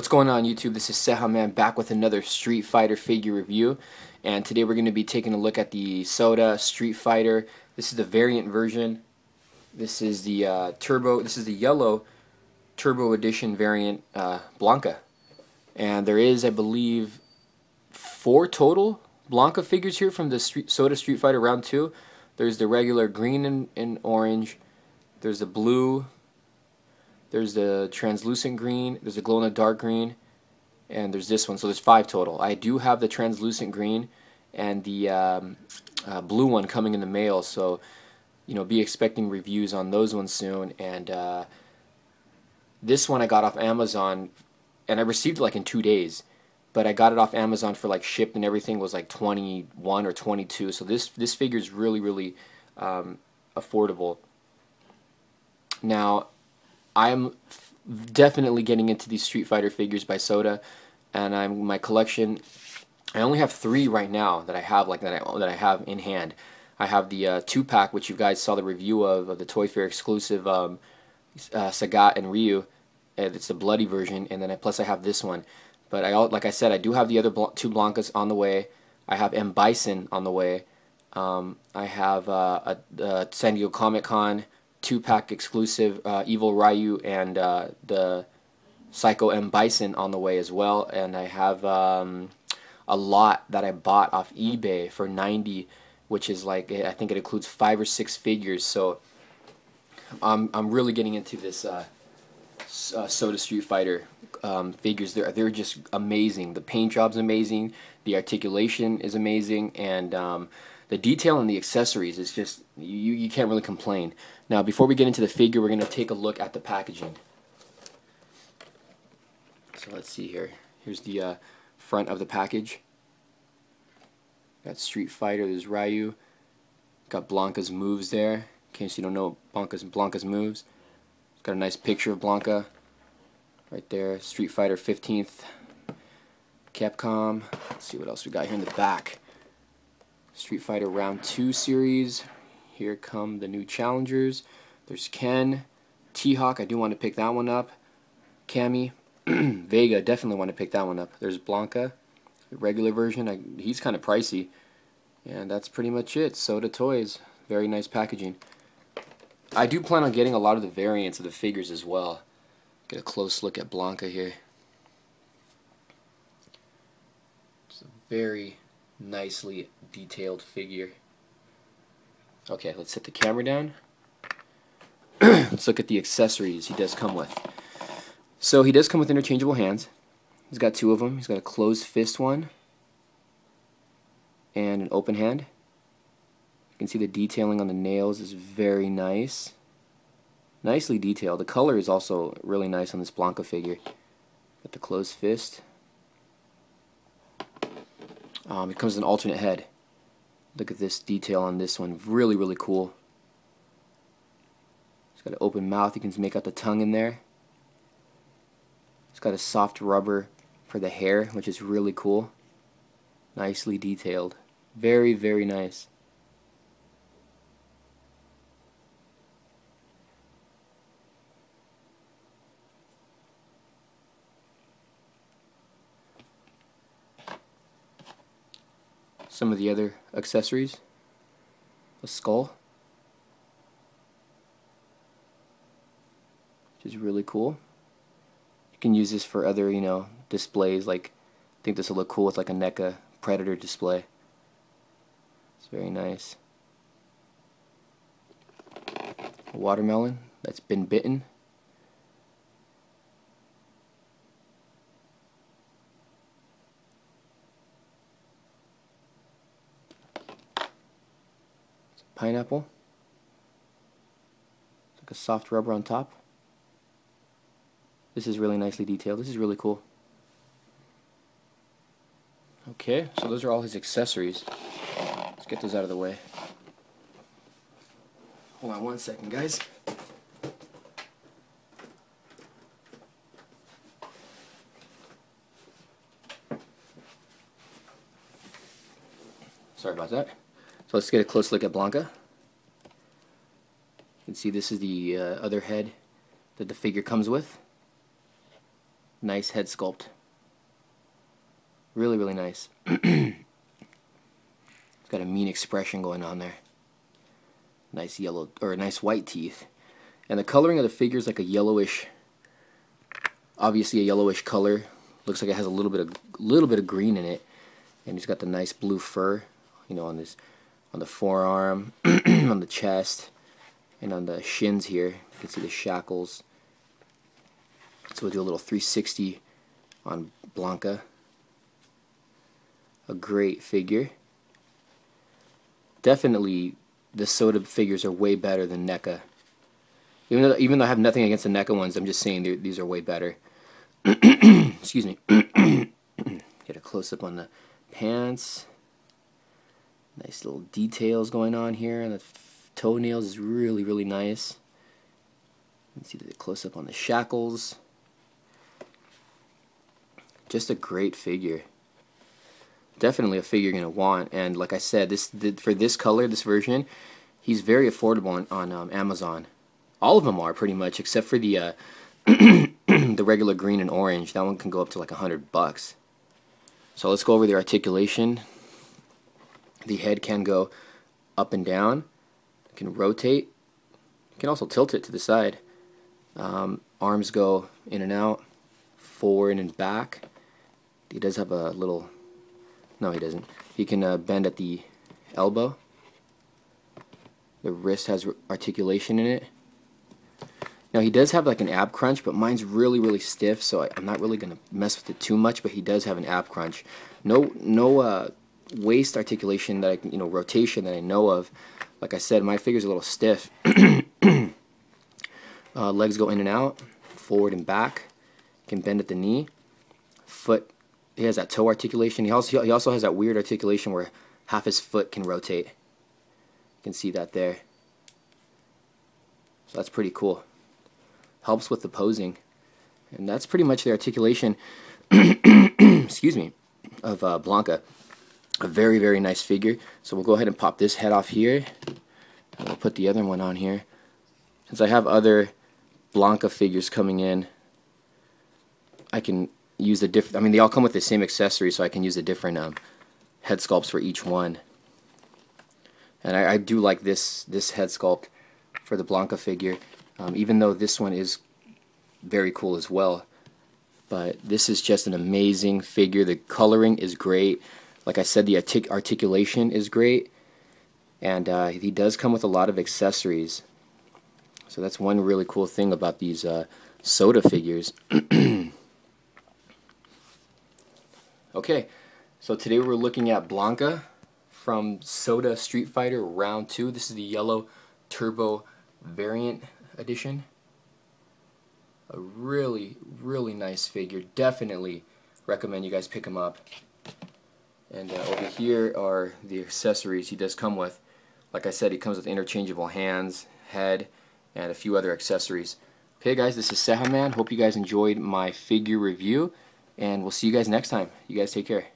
What's going on YouTube? This is Seha Man back with another Street Fighter figure review and today we're going to be taking a look at the Soda Street Fighter. This is the variant version. This is the uh, turbo, this is the yellow turbo edition variant uh, Blanca and there is I believe four total Blanca figures here from the Street, Soda Street Fighter round 2. There's the regular green and, and orange. There's the blue there's the translucent green, there's a glow-in-the-dark green, and there's this one. So there's five total. I do have the translucent green and the um, uh, blue one coming in the mail. So you know, be expecting reviews on those ones soon. And uh, this one I got off Amazon, and I received it like in two days. But I got it off Amazon for like shipped and everything was like 21 or 22. So this this figure is really really um, affordable. Now I'm definitely getting into these Street Fighter figures by Soda, and I'm my collection. I only have three right now that I have like that I that I have in hand. I have the uh, two pack, which you guys saw the review of, of the Toy Fair exclusive um, uh, Sagat and Ryu. it's the bloody version, and then I, plus I have this one. But I like I said, I do have the other bl- two Blancas on the way. I have M Bison on the way. Um, I have uh, a, a uh, San Diego Comic Con two pack exclusive uh, Evil Ryu and uh, the Psycho M Bison on the way as well. And I have um, a lot that I bought off eBay for 90 which is like eh, I think it includes five or six figures. So I'm I'm really getting into this uh, uh, Soda Street Fighter um, figures. They're they're just amazing. The paint job's amazing. The articulation is amazing, and um, the detail and the accessories is just, you, you can't really complain. Now, before we get into the figure, we're going to take a look at the packaging. So let's see here. Here's the uh, front of the package. Got Street Fighter, there's Ryu. Got Blanca's moves there, in case you don't know Blanca's, Blanca's moves. Got a nice picture of Blanca right there. Street Fighter 15th. Capcom. Let's see what else we got here in the back. Street Fighter Round 2 series. Here come the new challengers. There's Ken, T-Hawk, I do want to pick that one up. Cammy, Vega, definitely want to pick that one up. There's Blanca, the regular version, I, he's kind of pricey. And that's pretty much it. Soda Toys, very nice packaging. I do plan on getting a lot of the variants of the figures as well. Get a close look at Blanca here. It's a very nicely detailed figure. Okay, let's set the camera down. let's look at the accessories he does come with. So he does come with interchangeable hands. He's got two of them. He's got a closed fist one and an open hand. You can see the detailing on the nails is very nice. Nicely detailed. The color is also really nice on this Blanca figure. Got the closed fist um, it comes with an alternate head. Look at this detail on this one. Really, really cool. It's got an open mouth. You can make out the tongue in there. It's got a soft rubber for the hair, which is really cool. Nicely detailed. Very, very nice. some of the other accessories. A skull. Which is really cool. You can use this for other, you know, displays like I think this will look cool with like a NECA Predator display. It's very nice. A watermelon that's been bitten. pineapple. It's like a soft rubber on top. This is really nicely detailed. This is really cool. Okay, so those are all his accessories. Let's get those out of the way. Hold on one second, guys. Sorry about that. So let's get a close look at Blanca. You can see this is the uh, other head that the figure comes with. Nice head sculpt. Really, really nice. it's got a mean expression going on there. Nice yellow, or nice white teeth. And the coloring of the figure is like a yellowish, obviously a yellowish color. Looks like it has a little bit of, little bit of green in it. And he's got the nice blue fur, you know, on this on the forearm, on the chest, and on the shins here. You can see the shackles. So we'll do a little 360 on Blanca. A great figure. Definitely the Soda figures are way better than NECA. Even though, even though I have nothing against the NECA ones, I'm just saying these are way better. Excuse me. Get a close-up on the pants nice little details going on here. The toenails is really, really nice. You can see the close-up on the shackles. Just a great figure. Definitely a figure you're going to want. And like I said, this the, for this color, this version, he's very affordable on, on um, Amazon. All of them are, pretty much, except for the... Uh, the regular green and orange, that one can go up to like a hundred bucks. So let's go over the articulation. The head can go up and down. It can rotate. You can also tilt it to the side. Um, arms go in and out, forward and back. He does have a little... No, he doesn't. He can uh, bend at the elbow. The wrist has articulation in it. Now he does have like an ab crunch, but mine's really, really stiff, so I, am not really gonna mess with it too much. But he does have an ab crunch. No, no uh, waist articulation that I you know, rotation that I know of. Like I said, my figure's a little stiff. uh, legs go in and out, forward and back. Can bend at the knee. Foot, he has that toe articulation. He also he also has that weird articulation where half his foot can rotate. You can see that there. So that's pretty cool. Helps with the posing. And that's pretty much the articulation, excuse me, of uh, Blanca a very, very nice figure. So we'll go ahead and pop this head off here. And we'll put the other one on here. Since I have other Blanca figures coming in, I can use a different, I mean, they all come with the same accessory, so I can use the different um, head sculpts for each one. And I, I, do like this, this head sculpt for the Blanca figure, um, even though this one is very cool as well. But this is just an amazing figure. The coloring is great. Like I said, the artic articulation is great, and uh, he does come with a lot of accessories. So that's one really cool thing about these uh, soda figures. okay, so today we're looking at Blanca from Soda Street Fighter Round 2. This is the yellow turbo variant edition. A really, really nice figure. Definitely recommend you guys pick him up. And uh, over here are the accessories he does come with. Like I said, he comes with interchangeable hands, head, and a few other accessories. Okay guys, this is Man. Hope you guys enjoyed my figure review, and we'll see you guys next time. You guys take care.